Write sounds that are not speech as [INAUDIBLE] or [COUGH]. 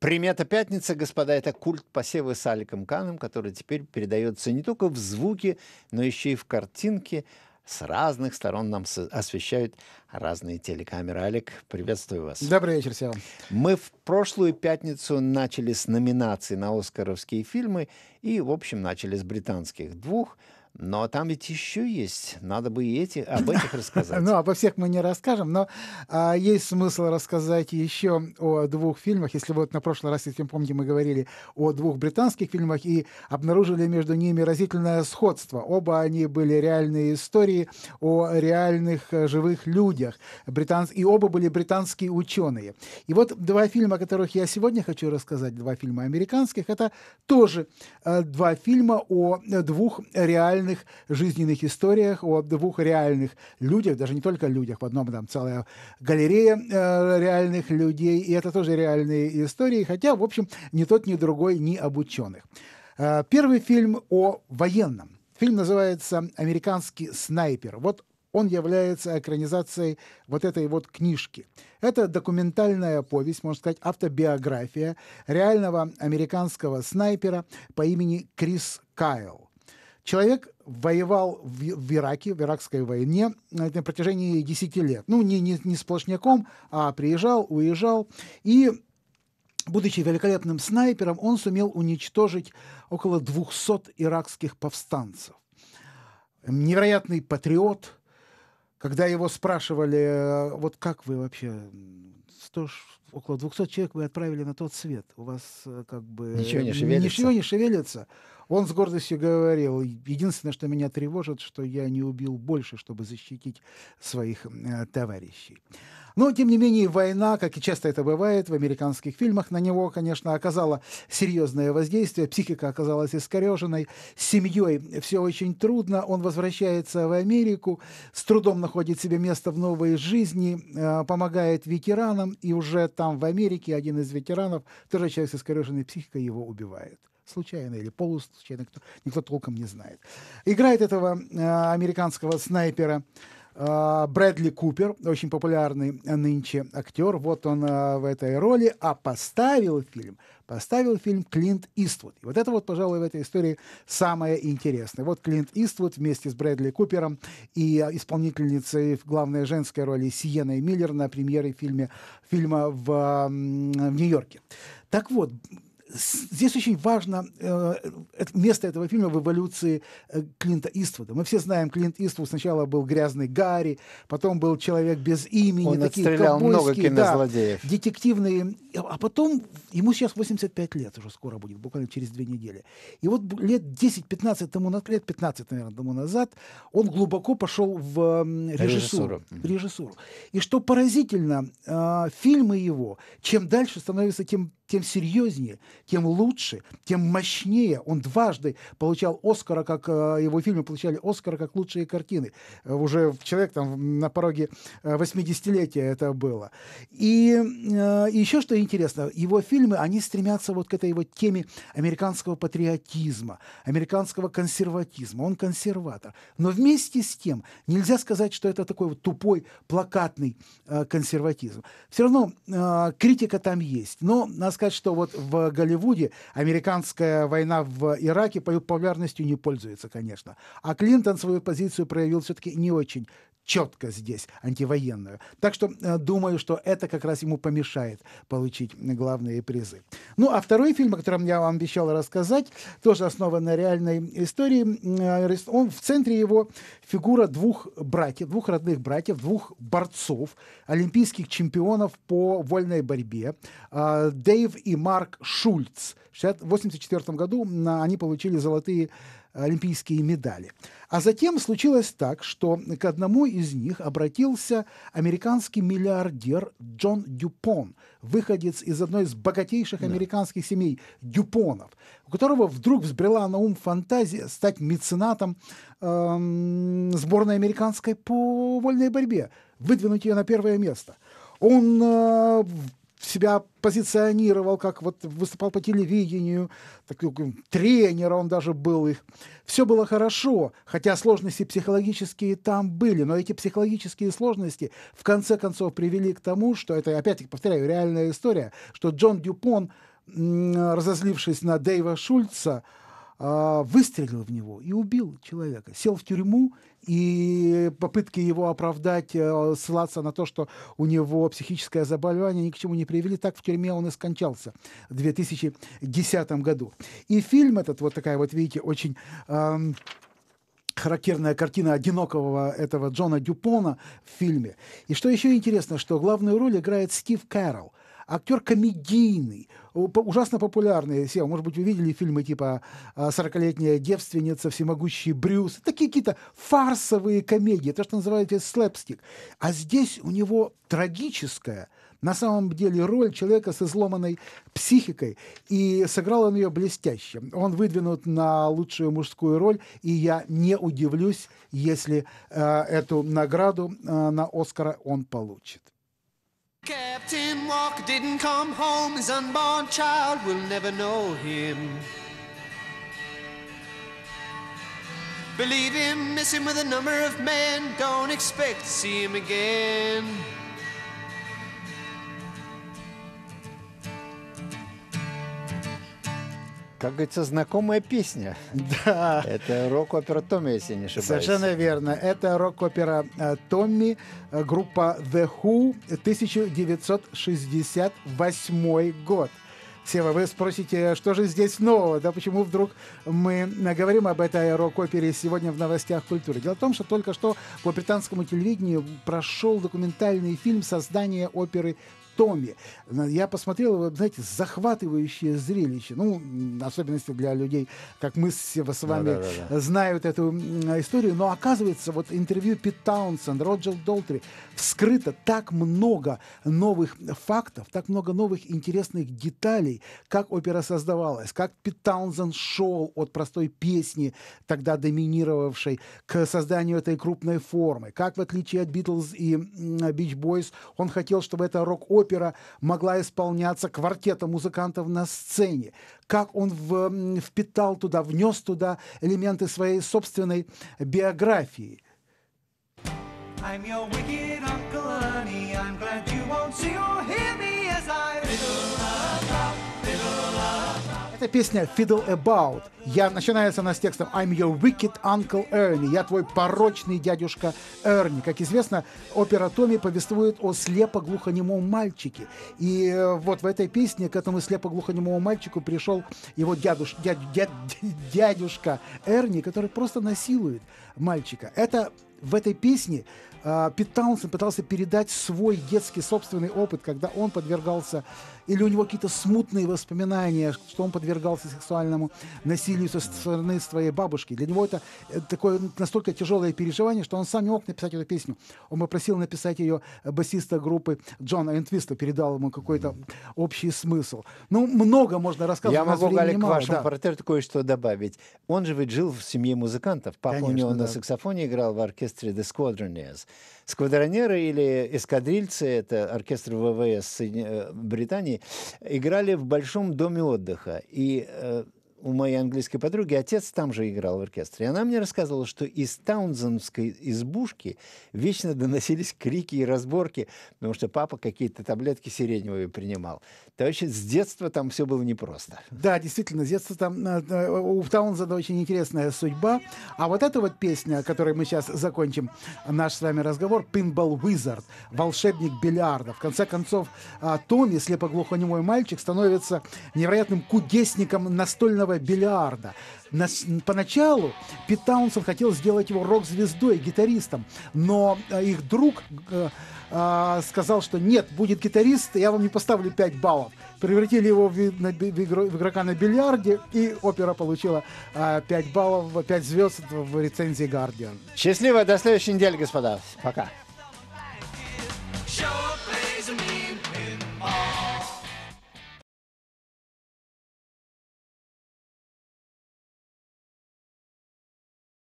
Примета пятница, господа, это культ посевы с Аликом Каном, который теперь передается не только в звуке, но еще и в картинке. С разных сторон нам освещают разные телекамеры. Алик, приветствую вас. Добрый вечер, Сел. Мы в прошлую пятницу начали с номинаций на оскаровские фильмы и, в общем, начали с британских двух – но там ведь еще есть, надо бы и эти, об этих [LAUGHS] рассказать. Ну, обо всех мы не расскажем, но а, есть смысл рассказать еще о двух фильмах. Если вот на прошлый раз, если помните, мы говорили о двух британских фильмах и обнаружили между ними разительное сходство. Оба они были реальные истории о реальных э, живых людях. британ И оба были британские ученые. И вот два фильма, о которых я сегодня хочу рассказать, два фильма американских, это тоже э, два фильма о двух реальных реальных жизненных историях, о двух реальных людях, даже не только людях, в одном там целая галерея э, реальных людей, и это тоже реальные истории, хотя, в общем, ни тот, ни другой не об ученых. Э, первый фильм о военном. Фильм называется «Американский снайпер». Вот он является экранизацией вот этой вот книжки. Это документальная повесть, можно сказать, автобиография реального американского снайпера по имени Крис Кайл. Человек воевал в, Ираке, в Иракской войне на протяжении 10 лет. Ну, не, не, не сплошняком, а приезжал, уезжал. И, будучи великолепным снайпером, он сумел уничтожить около 200 иракских повстанцев. Невероятный патриот – когда его спрашивали, «Э, вот как вы вообще 100, около 200 человек вы отправили на тот свет. У вас э, как бы... Ничего не шевелится. Ничего не шевелится. Он с гордостью говорил, единственное, что меня тревожит, что я не убил больше, чтобы защитить своих э, товарищей. Но, тем не менее, война, как и часто это бывает в американских фильмах, на него, конечно, оказала серьезное воздействие, психика оказалась искореженной, с семьей все очень трудно, он возвращается в Америку, с трудом находит себе место в новой жизни, э, помогает ветеранам, ветеран, и уже там в Америке один из ветеранов, тоже человек с искореженной психикой, его убивает случайно или полуслучайно, кто, никто толком не знает. Играет этого э, американского снайпера а, Брэдли Купер, очень популярный нынче актер, вот он а, в этой роли, а поставил фильм, поставил фильм Клинт Иствуд. И вот это вот, пожалуй, в этой истории самое интересное. Вот Клинт Иствуд вместе с Брэдли Купером и а, исполнительницей в главной женской роли Сиеной Миллер на премьере фильме, фильма в, в Нью-Йорке. Так вот, Здесь очень важно э, место этого фильма в эволюции э, Клинта Иствуда. Мы все знаем, Клинт Иствуд сначала был грязный Гарри, потом был человек без имени, Он такие отстрелял много кинозлодеев. Да, детективные а, а потом, ему сейчас 85 лет уже скоро будет, буквально через две недели. И вот лет 10-15 тому назад, лет 15, наверное, тому назад, он глубоко пошел в режиссуру. режиссуру. режиссуру. И что поразительно, э, фильмы его, чем дальше становятся, тем, тем серьезнее, тем лучше, тем мощнее. Он дважды получал Оскара, как э, его фильмы получали Оскара, как лучшие картины. Э, уже человек там на пороге 80-летия э, это было. И э, еще что интересно, интересно, его фильмы, они стремятся вот к этой вот теме американского патриотизма, американского консерватизма. Он консерватор. Но вместе с тем нельзя сказать, что это такой вот тупой плакатный э, консерватизм. Все равно э, критика там есть. Но надо сказать, что вот в Голливуде американская война в Ираке по популярностью не пользуется, конечно. А Клинтон свою позицию проявил все-таки не очень четко здесь антивоенную. Так что э, думаю, что это как раз ему помешает получить главные призы. Ну, а второй фильм, о котором я вам обещал рассказать, тоже основан на реальной истории. Э, он в центре его фигура двух братьев, двух родных братьев, двух борцов, олимпийских чемпионов по вольной борьбе. А, Дэйв и Марк Шульц. В 1984 году они получили золотые олимпийские медали. А затем случилось так, что к одному из них обратился американский миллиардер Джон Дюпон, выходец из одной из богатейших да. американских семей Дюпонов, у которого вдруг взбрела на ум фантазия стать меценатом эм, сборной американской по вольной борьбе, выдвинуть ее на первое место. Он э, себя позиционировал, как вот выступал по телевидению, такой тренер он даже был их. Все было хорошо, хотя сложности психологические там были, но эти психологические сложности в конце концов привели к тому, что это, опять-таки повторяю, реальная история, что Джон Дюпон, разозлившись на Дэйва Шульца, а, выстрелил в него и убил человека. Сел в тюрьму, и попытки его оправдать, э, ссылаться на то, что у него психическое заболевание, ни к чему не привели. Так в тюрьме он и скончался в 2010 году. И фильм этот, вот такая вот, видите, очень... Эм, характерная картина одинокого этого Джона Дюпона в фильме. И что еще интересно, что главную роль играет Стив Кэрролл актер комедийный, ужасно популярный Сева, может быть, вы видели фильмы типа а, «Сорокалетняя девственница», «Всемогущий Брюс». Такие какие-то фарсовые комедии, это что называется, слэпстик. А здесь у него трагическая, на самом деле, роль человека с изломанной психикой. И сыграл он ее блестяще. Он выдвинут на лучшую мужскую роль, и я не удивлюсь, если э, эту награду э, на Оскара он получит. Captain Walker didn't come home. His unborn child will never know him. Believe him, miss him with a number of men. Don't expect to see him again. как говорится, знакомая песня. Да. Это рок-опера Томми, если не ошибаюсь. Совершенно верно. Это рок-опера э, Томми, э, группа The Who, 1968 год. Сева, вы спросите, что же здесь нового? Да почему вдруг мы говорим об этой рок-опере сегодня в новостях культуры? Дело в том, что только что по британскому телевидению прошел документальный фильм создания оперы томе. Я посмотрел, знаете, захватывающее зрелище. Ну, особенности для людей, как мы все с вами, да, да, да. знают эту историю. Но оказывается, вот интервью Пит Таунсен, Роджер Долтри, вскрыто так много новых фактов, так много новых интересных деталей, как опера создавалась, как Пит Таунсен шел от простой песни, тогда доминировавшей, к созданию этой крупной формы, как в отличие от Битлз и Бич Бойс, он хотел, чтобы это рок-опера опера могла исполняться квартетом музыкантов на сцене, как он в, впитал туда, внес туда элементы своей собственной биографии. I'm your wicked Uncle Ernie. I'm glad you won't see or hear me as I do. Это песня Fiddle About. Я начинается она с текстом I'm your wicked uncle Ernie. Я твой порочный дядюшка Эрни. Как известно, опера Томми повествует о слепо-глухонемом мальчике. И э, вот в этой песне к этому слепо-глухонемому мальчику пришел его дядуш, дядь, дядь, дядюшка Эрни, который просто насилует мальчика. Это в этой песне э, Пит Таунсон пытался передать свой детский собственный опыт, когда он подвергался, или у него какие-то смутные воспоминания, что он подвергался сексуальному насилию со стороны своей бабушки. Для него это э, такое настолько тяжелое переживание, что он сам не мог написать эту песню. Он попросил написать ее басиста группы Джона Энтвиста, передал ему какой-то общий смысл. Ну, много можно рассказывать. Я могу, Галя, к вашему да. портрету кое-что добавить. Он же ведь жил в семье музыкантов. Папа Конечно, у него да. на саксофоне играл в оркестре оркестре «The Squadroneers». Сквадронеры или эскадрильцы, это оркестр ВВС э, Британии, играли в Большом доме отдыха. И э, у моей английской подруги отец там же играл в оркестре. И она мне рассказывала, что из Таунзенской избушки вечно доносились крики и разборки, потому что папа какие-то таблетки сиреневые принимал. То есть с детства там все было непросто. Да, действительно, с детства там э, э, у Таунзена очень интересная судьба. А вот эта вот песня, которой мы сейчас закончим наш с вами разговор, «Pinball Wizard», «Волшебник бильярда». В конце концов, э, Томми, слепоглухонемой мальчик, становится невероятным кудесником настольного первое бильярда. На, поначалу Пит Таунсон хотел сделать его рок-звездой, гитаристом, но э, их друг э, э, сказал, что нет, будет гитарист, я вам не поставлю 5 баллов. Превратили его в, на, в, в игрока на бильярде, и опера получила э, 5 баллов, 5 звезд в рецензии Guardian. Счастливо, до следующей недели, господа. Пока.